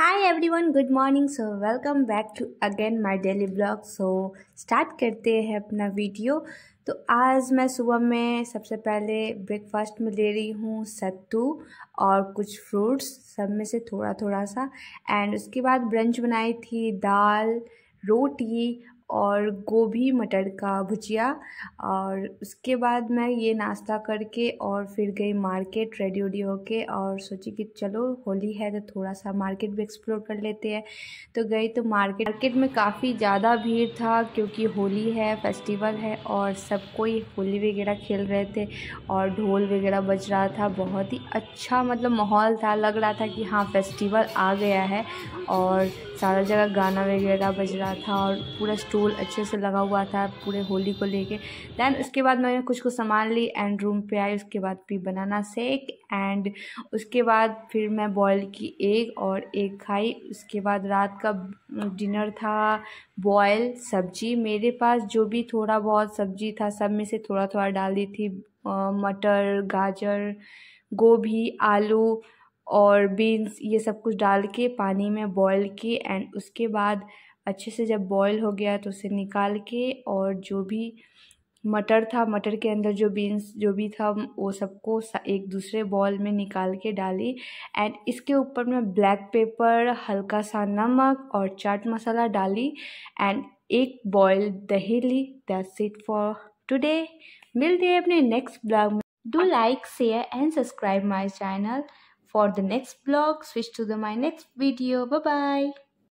high everyone good morning so welcome back to again my daily blog so start करते हैं अपना video तो आज मैं सुबह में सबसे पहले ब्रेकफास्ट में ले रही हूँ सत्तू और कुछ फ्रूट्स सब में से थोड़ा थोड़ा सा एंड उसके बाद ब्रंच बनाई थी दाल रोटी और गोभी मटर का भुजिया और उसके बाद मैं ये नाश्ता करके और फिर गई मार्केट रेडी उडी होके और सोची कि चलो होली है तो थोड़ा सा मार्केट भी एक्सप्लोर कर लेते हैं तो गई तो मार्केट मार्केट में काफ़ी ज़्यादा भीड़ था क्योंकि होली है फेस्टिवल है और सब कोई होली वगैरह खेल रहे थे और ढोल वगैरह बज रहा था बहुत ही अच्छा मतलब माहौल था लग रहा था कि हाँ फेस्टिवल आ गया है और सारा जगह गाना वगैरह बज रहा था और पूरा स्टोल अच्छे से लगा हुआ था पूरे होली को लेके दैन उसके बाद मैंने कुछ कुछ सामान ली एंड रूम पे आई उसके बाद पी बनाना सेक एंड उसके बाद फिर मैं बॉयल की एग और एग खाई उसके बाद रात का डिनर था बॉयल सब्जी मेरे पास जो भी थोड़ा बहुत सब्जी था सब में से थोड़ा थोड़ा डाल दी थी मटर गाजर गोभी आलू और बीन्स ये सब कुछ डाल के पानी में बॉईल की एंड उसके बाद अच्छे से जब बॉयल हो गया तो उसे निकाल के और जो भी मटर था मटर के अंदर जो बीन्स जो भी था वो सबको एक दूसरे बॉल में निकाल के डाली एंड इसके ऊपर मैं ब्लैक पेपर हल्का सा नमक और चाट मसाला डाली एंड एक बॉयल दही ली दैट्स इट फॉर टुडे मिलते हैं अपने नेक्स्ट ब्लॉग में do like share and subscribe my channel for the next blog switch to the my next video bye